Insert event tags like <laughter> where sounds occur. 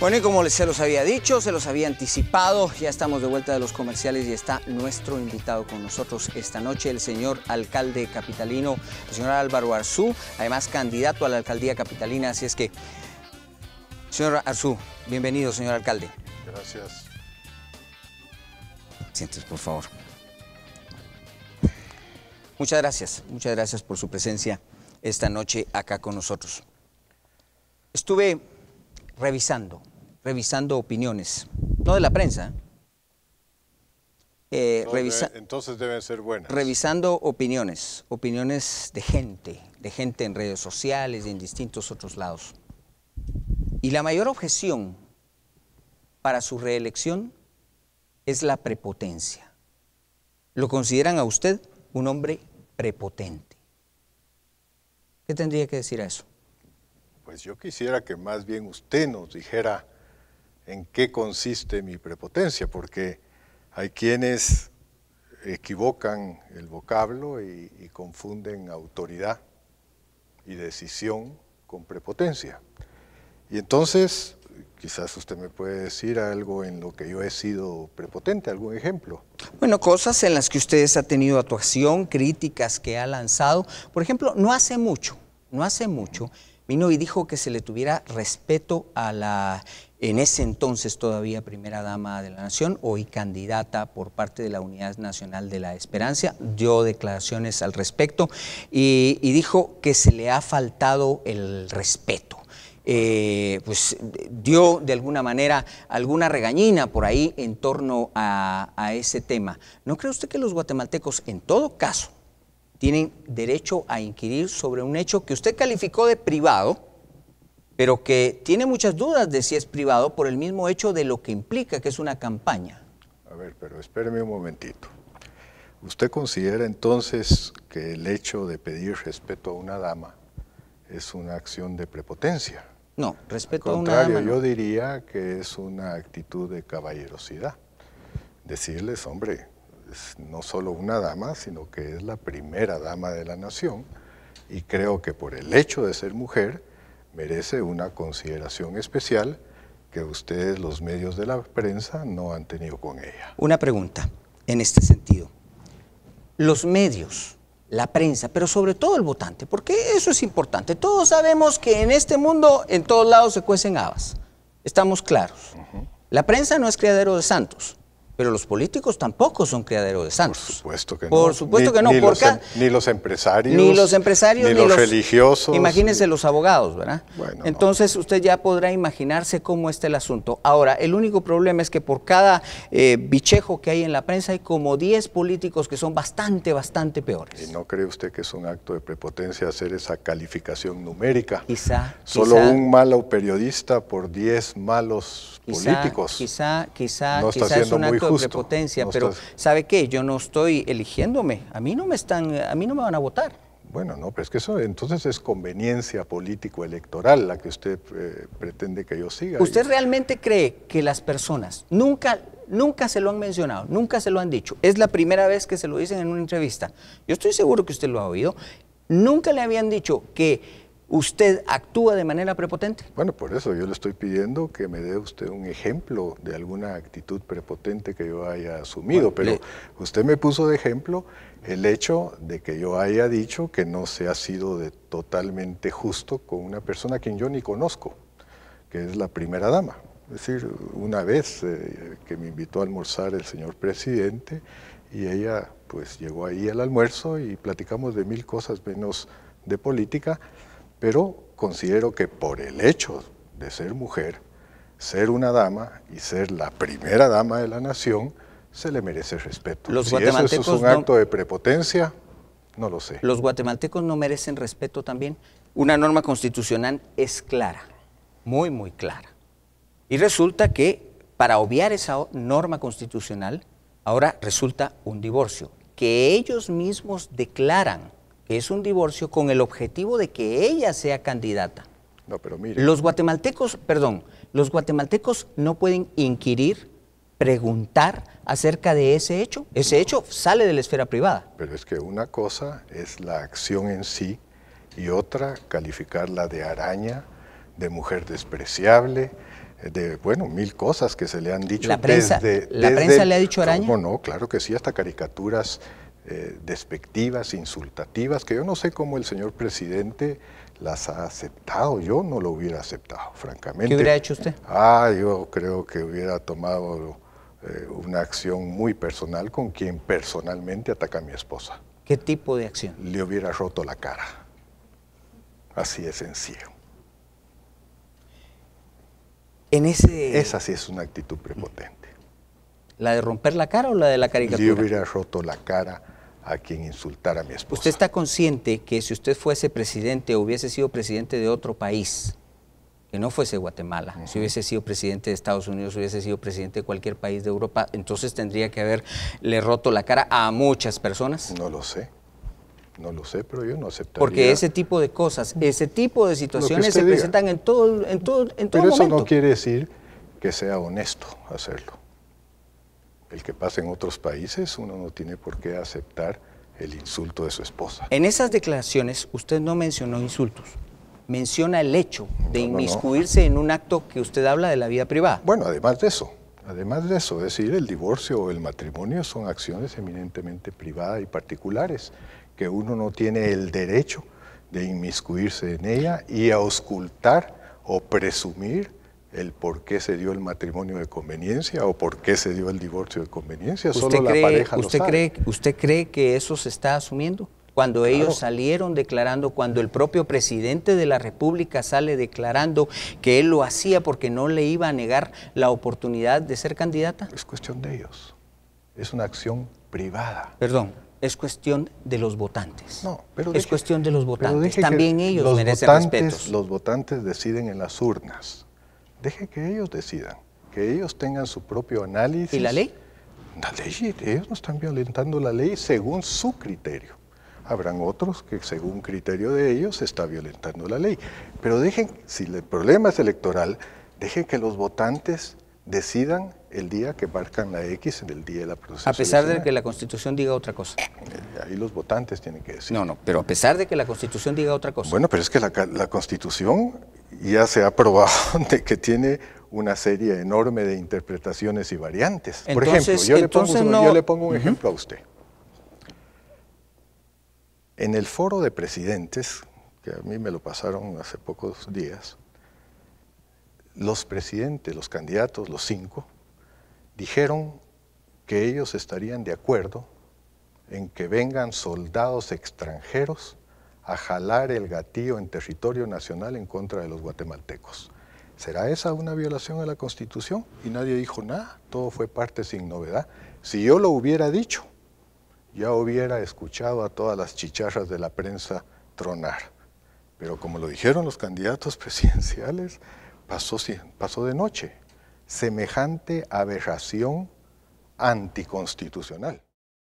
Bueno, y como se los había dicho, se los había anticipado, ya estamos de vuelta de los comerciales y está nuestro invitado con nosotros esta noche, el señor alcalde capitalino, el señor Álvaro Arzú, además candidato a la alcaldía capitalina, así es que, señor Arzú, bienvenido, señor alcalde. Gracias. Sientes, por favor. Muchas gracias, muchas gracias por su presencia esta noche acá con nosotros. Estuve revisando revisando opiniones, no de la prensa. ¿eh? Eh, entonces deben ser buenas. Revisando opiniones, opiniones de gente, de gente en redes sociales y en distintos otros lados. Y la mayor objeción para su reelección es la prepotencia. Lo consideran a usted un hombre prepotente. ¿Qué tendría que decir a eso? Pues yo quisiera que más bien usted nos dijera en qué consiste mi prepotencia, porque hay quienes equivocan el vocablo y, confunden autoridad y decisión con prepotencia. Y entonces, quizás usted me puede decir algo en lo que yo he sido prepotente, algún ejemplo. Bueno, cosas en las que ustedes ha tenido actuación, críticas que ha lanzado. Por ejemplo, no hace mucho, no hace mucho, vino y dijo que se le tuviera respeto a la en ese entonces todavía primera dama de la nación, hoy candidata por parte de la Unidad Nacional de la Esperanza, dio declaraciones al respecto y, dijo que se le ha faltado el respeto. Eh, pues dio de alguna manera alguna regañina por ahí en torno a ese tema. ¿No cree usted que los guatemaltecos, en todo caso, tienen derecho a inquirir sobre un hecho que usted calificó de privado? pero que tiene muchas dudas de si es privado por el mismo hecho de lo que implica que es una campaña. A ver, pero espéreme un momentito. ¿Usted considera entonces que el hecho de pedir respeto a una dama es una acción de prepotencia? No, respeto a una dama. Yo diría que es una actitud de caballerosidad. Decirles, hombre, es no solo una dama, sino que es la primera dama de la nación y creo que por el hecho de ser mujer, merece una consideración especial que ustedes, los medios de la prensa, no han tenido con ella. Una pregunta en este sentido. Los medios, la prensa, pero sobre todo el votante, porque eso es importante. Todos sabemos que en este mundo, en todos lados se cuecen habas. Estamos claros. La prensa no es criadero de santos pero los políticos tampoco son criaderos de santos. Por supuesto que no. Por supuesto que no. Em-, ni, los, empresarios. Ni los empresarios. Ni, los, religiosos. Imagínense los abogados, ¿verdad? Bueno, Entonces usted ya podrá imaginarse cómo está el asunto. Ahora, el único problema es que por cada eh, bichejo que hay en la prensa hay como 10 políticos que son bastante, bastante peores. ¿Y no cree usted que es un acto de prepotencia hacer esa calificación numérica? Quizá. Solo un malo periodista por 10 malos políticos. Quizá, quizá, no es un acto de potencia, pero ¿sabe qué? Yo no estoy eligiéndome, a mí no me están, a mí no me van a votar. Bueno, no, pero es que eso entonces es conveniencia político-electoral la que usted eh, pretende que yo siga. ¿Usted realmente cree que las personas nunca, nunca se lo han mencionado, nunca se lo han dicho? Es la primera vez que se lo dicen en una entrevista. Yo estoy seguro que usted lo ha oído. Nunca le habían dicho que ¿Usted actúa de manera prepotente? Bueno, por eso yo le estoy pidiendo que me dé usted un ejemplo de alguna actitud prepotente que yo haya asumido, pero usted me puso de ejemplo el hecho de que yo haya dicho que no se ha sido totalmente justo con una persona a quien yo ni conozco, que es la primera dama. Es decir, una vez eh, que me invitó a almorzar el señor presidente y ella pues llegó ahí al almuerzo y platicamos de mil cosas menos de política, pero considero que por el hecho de ser mujer, ser una dama y ser la primera dama de la nación, se le merece respeto. Los si guatemaltecos eso es un acto de prepotencia, no lo sé. ¿Los guatemaltecos no merecen respeto también? Una norma constitucional es clara, muy, muy clara. Y resulta que para obviar esa norma constitucional, ahora resulta un divorcio, que ellos mismos declaran es un divorcio con el objetivo de que ella sea candidata. No, pero mire. Los guatemaltecos, perdón, los guatemaltecos no pueden inquirir, preguntar acerca de ese hecho. Ese hecho sale de la esfera privada. Pero es que una cosa es la acción en sí y otra calificarla de araña, de mujer despreciable, eh, de, bueno, mil cosas que se le han dicho. La prensa, la prensa le ha dicho araña. No, no, claro que sí, hasta caricaturas eh, despectivas, insultativas, que yo no sé cómo el señor presidente las ha aceptado. Yo no lo hubiera aceptado, francamente. ¿Qué hubiera hecho usted? Ah, yo creo que hubiera tomado eh, una acción muy personal con quien personalmente ataca a mi esposa. ¿Qué tipo de acción? Le hubiera roto la cara. Así de sencillo. En ese... Esa sí es una actitud prepotente. ¿La de romper la cara o la de la caricatura? Le hubiera roto la cara a quien insultara a mi esposa. ¿Usted está consciente que si usted fuese presidente o hubiese sido presidente de otro país, que no fuese Guatemala, si hubiese sido presidente de Estados Unidos, hubiese sido presidente de cualquier país de Europa, entonces tendría que haberle roto la cara a muchas personas? No lo sé. No lo sé, pero yo no aceptaría. Porque ese tipo de cosas, ese tipo de situaciones se presentan en todo, en todo, en todo momento. Pero eso no quiere decir que sea honesto hacerlo el que pasa en otros países, uno no tiene por qué aceptar el insulto de su esposa. En esas declaraciones usted no mencionó insultos, menciona el hecho de inmiscuirse en un acto que usted habla de la vida privada. Bueno, además de eso, además de eso, es decir, el divorcio o el matrimonio son acciones eminentemente privadas y particulares, que uno no tiene el derecho de inmiscuirse en ella y a auscultar o presumir el por qué se dio el matrimonio de conveniencia o por qué se dio el divorcio de conveniencia. ¿Usted Solo cree, la pareja usted Cree, ¿Usted cree que eso se está asumiendo? Cuando ellos salieron declarando, cuando el propio presidente de la República sale declarando que él lo hacía porque no le iba a negar la oportunidad de ser candidata. Es cuestión de ellos. Es una acción privada. Perdón, es cuestión de los votantes. No, pero es cuestión de los votantes. También ellos merecen respeto Los votantes deciden en las urnas. Deje que ellos decidan, que ellos tengan su propio análisis. ¿Y la ley? La ley, ellos no están violentando la ley según su criterio. Habrán otros que según criterio de ellos está violentando la ley. Pero dejen, si el problema es electoral, dejen que los votantes decidan el día que marcan la X en el día de la procesión. A pesar de que la Constitución diga otra cosa. Eh, ahí los votantes tienen que decir. No, no, pero a pesar de que la Constitución diga otra cosa. Bueno, pero es que la Constitución ya se ha probado <laughs> que tiene una serie enorme de interpretaciones y variantes. Por ejemplo, yo, le pongo, un ejemplo a usted. En el foro de presidentes, que a mí me lo pasaron hace pocos días, los presidentes, los candidatos, los cinco, dijeron que ellos estarían de acuerdo en que vengan soldados extranjeros a jalar el gatillo en territorio nacional en contra de los guatemaltecos. ¿Será esa una violación a la Constitución? Y nadie dijo nada, todo fue parte sin novedad. Si yo lo hubiera dicho, ya hubiera escuchado a todas las chicharras de la prensa tronar. Pero como lo dijeron los candidatos <laughs> presidenciales, pasó, pasó de noche. Semejante aberración anticonstitucional.